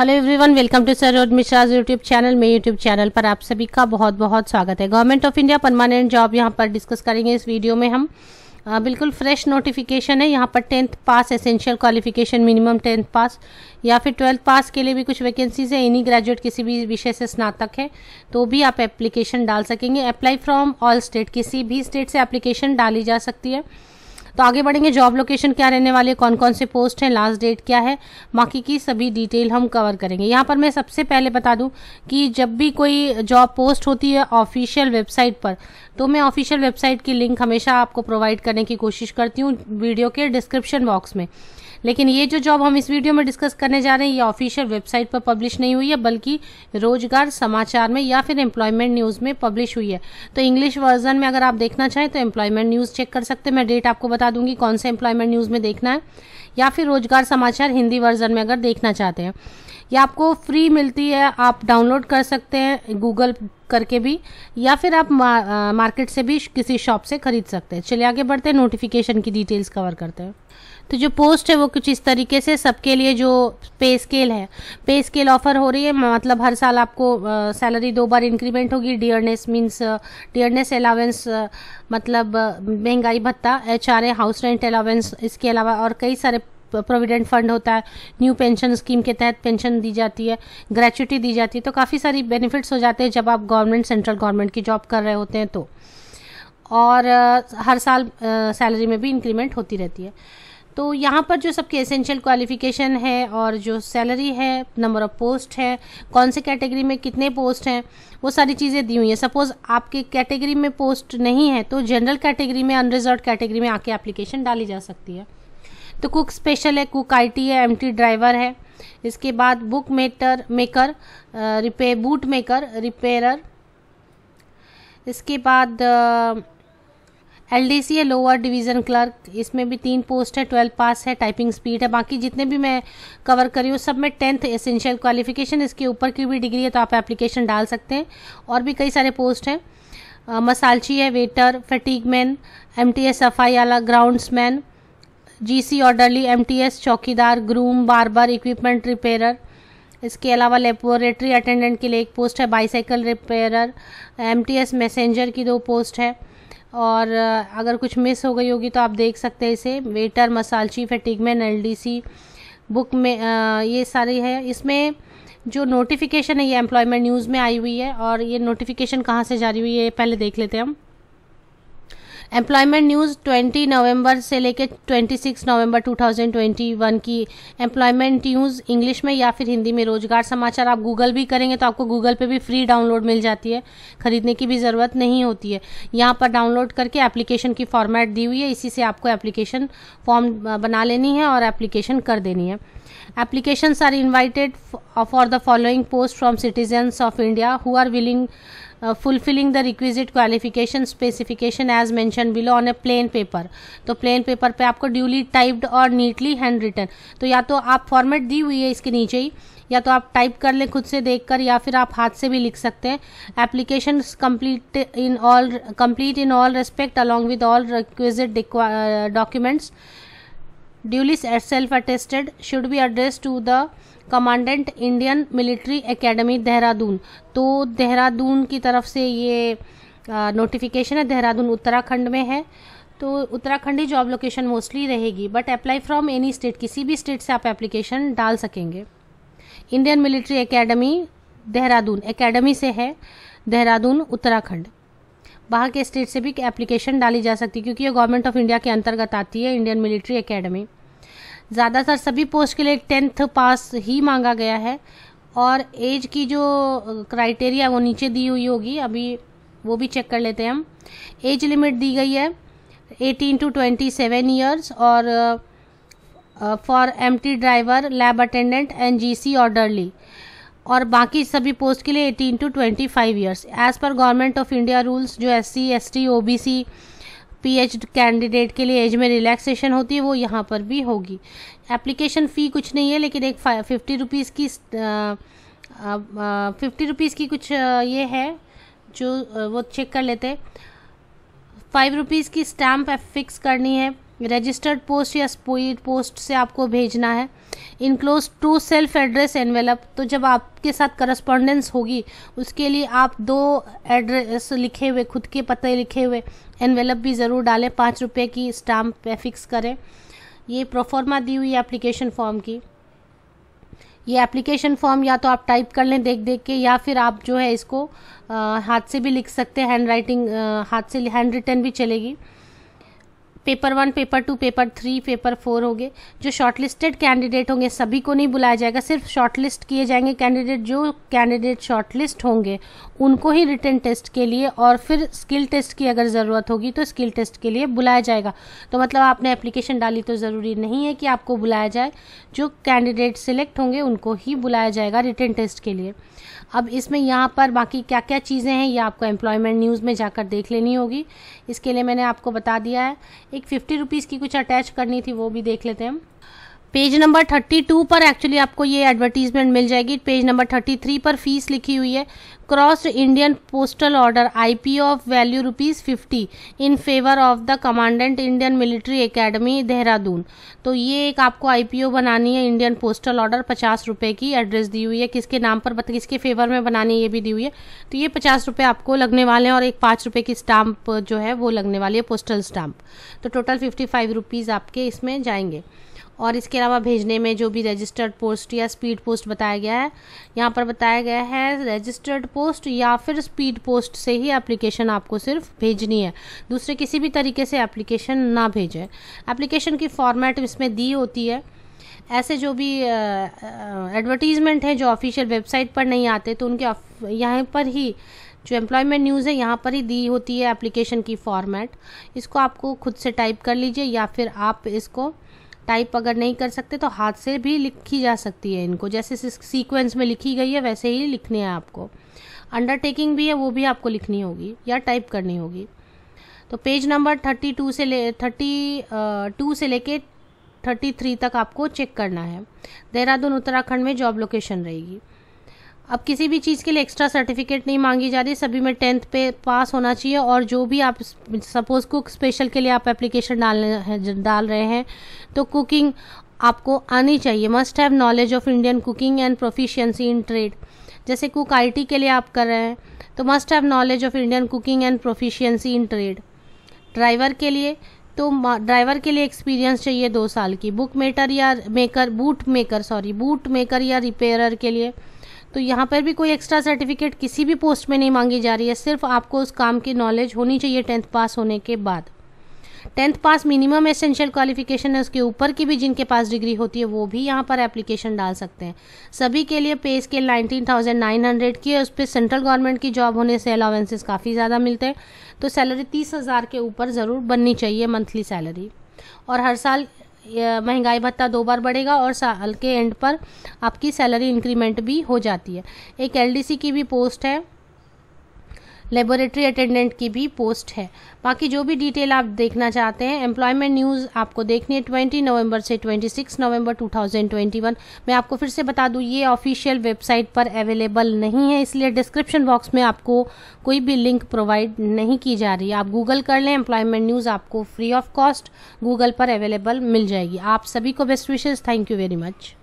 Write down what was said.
hello everyone welcome to sir road मिश्राज YouTube channel में YouTube channel पर आप सभी का बहुत बहुत स्वागत है government of India permanent job यहाँ पर डिस्कस करेंगे इस वीडियो में हम आ, बिल्कुल फ्रेश नोटिफिकेशन है यहाँ पर tenth pass essential qualification minimum tenth pass या फिर ट्वेल्थ पास के लिए भी कुछ वैकेंसीज है इन्हीं ग्रेजुएट किसी भी विषय से स्नातक है तो भी आप एप्लीकेशन डाल सकेंगे अप्लाई फ्रॉम ऑल स्टेट किसी भी स्टेट से एप्लीकेशन डाली जा सकती है तो आगे बढ़ेंगे जॉब लोकेशन क्या रहने वाले कौन कौन से पोस्ट हैं लास्ट डेट क्या है बाकी की सभी डिटेल हम कवर करेंगे यहाँ पर मैं सबसे पहले बता दूँ कि जब भी कोई जॉब पोस्ट होती है ऑफिशियल वेबसाइट पर तो मैं ऑफिशियल वेबसाइट की लिंक हमेशा आपको प्रोवाइड करने की कोशिश करती हूँ वीडियो के डिस्क्रिप्शन बॉक्स में लेकिन ये जो जॉब हम इस वीडियो में डिस्कस करने जा रहे हैं ये ऑफिशियल वेबसाइट पर पब्लिश नहीं हुई है बल्कि रोजगार समाचार में या फिर एम्प्लॉयमेंट न्यूज़ में पब्लिश हुई है तो इंग्लिश वर्जन में अगर आप देखना चाहें तो एम्प्लॉयमेंट न्यूज़ चेक कर सकते हैं मैं डेट आपको बता दूंगी कौन से एम्प्लॉयमेंट न्यूज़ में देखना है या फिर रोजगार समाचार हिंदी वर्जन में अगर देखना चाहते हैं या आपको फ्री मिलती है आप डाउनलोड कर सकते हैं गूगल करके भी या फिर आप मार्केट से भी किसी शॉप से खरीद सकते हैं चलिए आगे बढ़ते हैं नोटिफिकेशन की डिटेल्स कवर करते हैं तो जो पोस्ट है वो कुछ इस तरीके से सबके लिए जो पे स्केल है पे स्केल ऑफर हो रही है मतलब हर साल आपको सैलरी दो बार इंक्रीमेंट होगी डियरनेस मीन्स डियरनेस अलावेंस मतलब महंगाई भत्ता H R house rent allowance इसके अलावा और कई सारे प्रोविडेंट फंड होता है न्यू पेंशन स्कीम के तहत पेंशन दी जाती है ग्रेचुटी दी जाती है तो काफ़ी सारी बेनिफिट्स हो जाते हैं जब आप गवर्नमेंट सेंट्रल गवर्नमेंट की जॉब कर रहे होते हैं तो और हर साल सैलरी में भी इंक्रीमेंट होती रहती है तो यहाँ पर जो सबके एसेंशियल क्वालिफिकेशन है और जो सैलरी है नंबर ऑफ पोस्ट है कौन से कैटेगरी में कितने पोस्ट हैं वो सारी चीज़ें दी हुई हैं सपोज़ आपके कैटेगरी में पोस्ट नहीं है तो जनरल कैटेगरी में अनरिजर्व कैटेगरी में आके एप्लीकेशन डाली जा सकती है तो कुक स्पेशल है कुक आईटी है एमटी ड्राइवर है इसके बाद book mater maker repair boot maker repairer इसके बाद एल डी सी है लोअर डिवीज़न क्लर्क इसमें भी तीन पोस्ट है ट्वेल्थ पास है टाइपिंग स्पीड है बाकी जितने भी मैं कवर करी हूँ सब में टेंथ एसेंशियल क्वालिफिकेशन इसके ऊपर की भी डिग्री है तो आप एप्लीकेशन डाल सकते हैं और भी कई सारे पोस्ट हैं मसालची है waiter fatigueman M T S सफाई आला grounds man GC orderly MTS चौकीदार ग्रूम बारबर इक्विपमेंट रिपेयरर इसके अलावा लेबोरेटरी अटेंडेंट के लिए एक पोस्ट है बाईसाइकिल रिपेयरर एमटीएस मैसेंजर की दो पोस्ट है और अगर कुछ मिस हो गई होगी तो आप देख सकते हैं इसे वेटर मसालची फेटिगमैन एलडीसी बुक में आ, ये सारी है इसमें जो नोटिफिकेशन है ये एम्प्लॉयमेंट न्यूज़ में आई हुई है और ये नोटिफिकेशन कहाँ से जारी हुई है पहले देख लेते हैं हम एम्प्लॉयमेंट न्यूज़ 20 नवंबर से लेकर 26 नवंबर 2021 की एम्प्लॉयमेंट न्यूज़ इंग्लिश में या फिर हिंदी में रोजगार समाचार आप गूगल भी करेंगे तो आपको गूगल पे भी फ्री डाउनलोड मिल जाती है खरीदने की भी ज़रूरत नहीं होती है यहाँ पर डाउनलोड करके एप्लीकेशन की फॉर्मेट दी हुई है इसी से आपको एप्लीकेशन फॉर्म बना लेनी है और एप्लीकेशन कर देनी है applications are invited for the following posts from citizens of india who are willing uh, fulfilling the requisite qualification specification as mentioned below on a plain paper तो plain paper पे आपको duly typed और neatly hand written तो या तो आप format दी हुई है इसके नीचे ही या तो आप टाइप कर लें खुद से देखकर या फिर आप हाथ से भी लिख सकते हैं application complete in all complete in all respect along with all requisite documents Dulis self attested should be address to the commandant Indian military academy Dehradun तो देहरादून की तरफ से ये नोटिफिकेशन है देहरादून उत्तराखंड में है तो उत्तराखंड ही जॉब लोकेशन मोस्टली रहेगी but apply from any state किसी भी स्टेट से आप एप्लीकेशन डाल सकेंगे Indian military academy Dehradun academy से है देहरादून उत्तराखंड बाहर के स्टेट से भी एप्लीकेशन डाली जा सकती है क्योंकि ये गवर्नमेंट ऑफ इंडिया के अंतर्गत आती है इंडियन मिलिट्री एकेडमी ज़्यादातर सभी पोस्ट के लिए टेंथ पास ही मांगा गया है और एज की जो क्राइटेरिया वो नीचे दी हुई होगी अभी वो भी चेक कर लेते हैं हम एज लिमिट दी गई है eighteen to twenty seven years और for M T driver lab attendant N G C orderly और बाकी सभी पोस्ट के लिए 18 to 25 years as per government of India rules जो S C S T O B C P H candidate के लिए as में रिलैक्सेशन होती है वो यहाँ पर भी होगी एप्लीकेशन फ़ी कुछ नहीं है लेकिन एक फिफ्टी रुपीज़ की फिफ्टी रुपीज़ की कुछ ये है जो वो चेक कर लेते फाइव रुपीज़ की स्टैम्प फिक्स करनी है रजिस्टर्ड पोस्ट या स्पीड पोस्ट से आपको भेजना है enclose to self address envelope तो जब आपके साथ करस्पॉन्डेंस होगी उसके लिए आप दो एड्रेस लिखे हुए खुद के पते लिखे हुए एनवेलप भी ज़रूर डालें पाँच रुपये की स्टाम्प पे फिक्स करें ये प्रोफॉर्मा दी हुई एप्लीकेशन फॉर्म की ये एप्लीकेशन फॉर्म या तो आप टाइप कर लें देख देख के या फिर आप जो है इसको आ, हाथ से भी लिख सकते हैं हैंड राइटिंग हाथ से हैंड रिटर्न भी चलेगी paper one paper two paper three paper four हो गए जो शॉर्टलिस्टेड कैंडिडेट होंगे सभी को नहीं बुलाया जाएगा सिर्फ शॉर्टलिस्ट किए जाएंगे कैंडिडेट जो कैंडिडेट शॉर्टलिस्ट होंगे उनको ही रिटर्न टेस्ट के लिए और फिर स्किल टेस्ट की अगर ज़रूरत होगी तो स्किल टेस्ट के लिए बुलाया जाएगा तो मतलब आपने एप्लीकेशन डाली तो ज़रूरी नहीं है कि आपको बुलाया जाए जो कैंडिडेट सिलेक्ट होंगे उनको ही बुलाया जाएगा रिटर्न टेस्ट के लिए अब इसमें यहाँ पर बाकी क्या क्या चीज़ें हैं ये आपको एम्प्लॉयमेंट न्यूज़ में जाकर देख लेनी होगी इसके लिए मैंने आपको बता दिया है एक फिफ्टी रुपीज़ की कुछ अटैच करनी थी वो भी देख लेते हैं हम पेज नंबर थर्टी टू पर एक्चुअली आपको ये एडवर्टीजमेंट मिल जाएगी पेज नंबर थर्टी थ्री पर फीस लिखी हुई है cross Indian postal order I of value rupees fifty in favour of the commandant Indian military academy Dehradun तो ये एक आपको आई बनानी है इंडियन पोस्टल ऑर्डर पचास रुपये की एड्रेस दी हुई है किसके नाम पर बता किसके फेवर में बनानी है ये भी दी हुई है तो ये पचास रुपये आपको लगने वाले हैं और एक पाँच रुपये की स्टाम्प जो है वो लगने वाली है पोस्टल स्टाम्प तो टोटल फिफ्टी फाइव रुपीज़ आपके इसमें जाएंगे और इसके अलावा भेजने में जो भी रजिस्टर्ड पोस्ट या स्पीड पोस्ट बताया गया है यहाँ पर बताया गया है रजिस्टर्ड पोस्ट या फिर स्पीड पोस्ट से ही एप्लीकेशन आपको सिर्फ भेजनी है दूसरे किसी भी तरीके से एप्लीकेशन ना भेजें एप्लीकेशन की फॉर्मेट इसमें दी होती है ऐसे जो भी एडवर्टीज़मेंट हैं जो ऑफिशियल वेबसाइट पर नहीं आते तो उनके यहाँ पर ही जो एम्प्लॉयमेंट न्यूज़ है यहाँ पर ही दी होती है एप्लीकेशन की फॉर्मेट इसको आपको खुद से टाइप कर लीजिए या फिर आप इसको टाइप अगर नहीं कर सकते तो हाथ से भी लिखी जा सकती है इनको जैसे सीक्वेंस में लिखी गई है वैसे ही लिखने हैं आपको अंडरटेकिंग भी है वो भी आपको लिखनी होगी या टाइप करनी होगी तो पेज नंबर थर्टी टू से ले थर्टी टू से लेके थर्टी थ्री तक आपको चेक करना है देहरादून उत्तराखंड में जॉब लोकेशन रहेगी अब किसी भी चीज़ के लिए एक्स्ट्रा सर्टिफिकेट नहीं मांगी जा रही सभी में टेंथ पे पास होना चाहिए और जो भी आप सपोज कुक स्पेशल के लिए आप एप्लीकेशन डाल डाल रहे हैं तो कुकिंग आपको आनी चाहिए must have knowledge of Indian cooking and proficiency in trade जैसे कुक आईटी के लिए आप कर रहे हैं तो must have knowledge of Indian cooking and proficiency in trade driver के लिए तो ड्राइवर के लिए एक्सपीरियंस चाहिए दो साल की बुक मेटर या maker boot maker sorry boot maker या रिपेयरर के लिए तो यहाँ पर भी कोई एक्स्ट्रा सर्टिफिकेट किसी भी पोस्ट में नहीं मांगी जा रही है सिर्फ आपको उस काम की नॉलेज होनी चाहिए टेंथ पास होने के बाद tenth pass minimum essential qualification है उसके ऊपर की भी जिनके पास डिग्री होती है वो भी यहाँ पर एप्लीकेशन डाल सकते हैं सभी के लिए pay scale nineteen thousand nine hundred की है उस पर सेंट्रल गवर्नमेंट की जॉब होने से अलाउेंसेज काफ़ी ज़्यादा मिलते हैं तो सैलरी तीस हज़ार के ऊपर ज़रूर बननी चाहिए मंथली सैलरी और हर साल महंगाई भत्ता दो बार बढ़ेगा और साल के एंड पर आपकी सैलरी इंक्रीमेंट भी हो जाती है एक एलडीसी की भी पोस्ट है लेबोरेटरी अटेंडेंट की भी पोस्ट है बाकी जो भी डिटेल आप देखना चाहते हैं एम्प्लॉयमेंट न्यूज़ आपको देखनी है ट्वेंटी नवंबर से twenty six November two thousand twenty one मैं आपको फिर से बता दूँ ये ऑफिशियल वेबसाइट पर अवेलेबल नहीं है इसलिए डिस्क्रिप्शन बॉक्स में आपको कोई भी लिंक प्रोवाइड नहीं की जा रही आप गूगल कर लें एम्प्लॉयमेंट न्यूज़ आपको फ्री ऑफ कॉस्ट गूगल पर अवेलेबल मिल जाएगी आप सभी को best wishes thank you very much